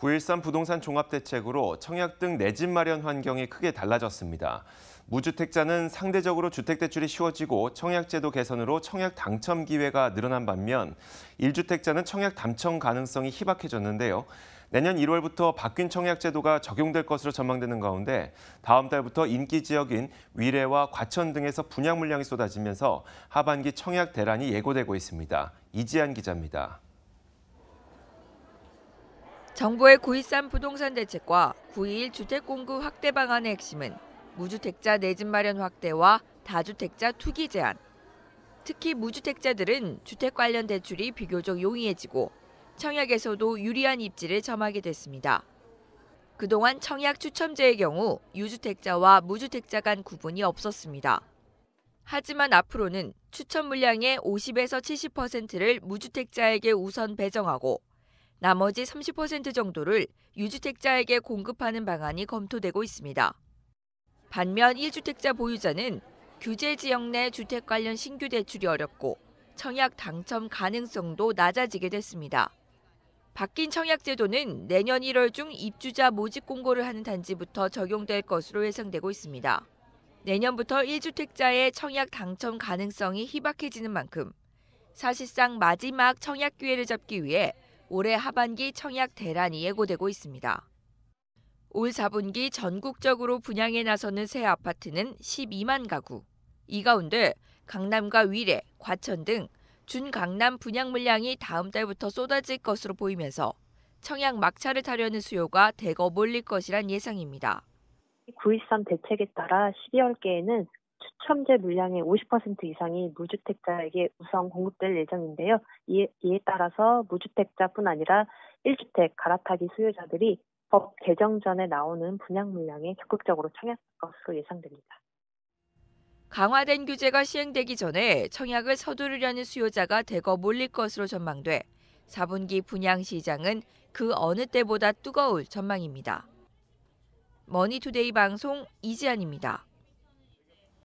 9.13 부동산 종합대책으로 청약 등 내집 마련 환경이 크게 달라졌습니다. 무주택자는 상대적으로 주택대출이 쉬워지고 청약제도 개선으로 청약 당첨 기회가 늘어난 반면 1주택자는 청약 당첨 가능성이 희박해졌는데요. 내년 1월부터 바뀐 청약제도가 적용될 것으로 전망되는 가운데 다음 달부터 인기 지역인 위례와 과천 등에서 분양 물량이 쏟아지면서 하반기 청약 대란이 예고되고 있습니다. 이지한 기자입니다. 정부의 9 1산 부동산 대책과 9.21 주택공급 확대 방안의 핵심은 무주택자 내집 마련 확대와 다주택자 투기 제한. 특히 무주택자들은 주택 관련 대출이 비교적 용이해지고 청약에서도 유리한 입지를 점하게 됐습니다. 그동안 청약 추첨제의 경우 유주택자와 무주택자 간 구분이 없었습니다. 하지만 앞으로는 추첨 물량의 50에서 70%를 무주택자에게 우선 배정하고 나머지 30% 정도를 유주택자에게 공급하는 방안이 검토되고 있습니다. 반면 1주택자 보유자는 규제 지역 내 주택 관련 신규 대출이 어렵고 청약 당첨 가능성도 낮아지게 됐습니다. 바뀐 청약 제도는 내년 1월 중 입주자 모집 공고를 하는 단지부터 적용될 것으로 예상되고 있습니다. 내년부터 1주택자의 청약 당첨 가능성이 희박해지는 만큼 사실상 마지막 청약 기회를 잡기 위해 올해 하반기 청약 대란이 예고되고 있습니다. 올 4분기 전국적으로 분양에 나서는 새 아파트는 12만 가구. 이 가운데 강남과 위례, 과천 등 준강남 분양 물량이 다음 달부터 쏟아질 것으로 보이면서 청약 막차를 타려는 수요가 대거 몰릴 것이란 예상입니다. 9.13 대책에 따라 12월께에는 추첨제 물량의 50% 이상이 무주택자에게 우선 공급될 예정인데요. 이에, 이에 따라서 무주택자뿐 아니라 1주택 갈아타기 수요자들이법 개정 전에 나오는 분양 물량에 적극적으로 청약할 것으로 예상됩니다. 강화된 규제가 시행되기 전에 청약을 서두르려는 수요자가 대거 몰릴 것으로 전망돼 4분기 분양 시장은 그 어느 때보다 뜨거울 전망입니다. 머니투데이 방송 이지안입니다.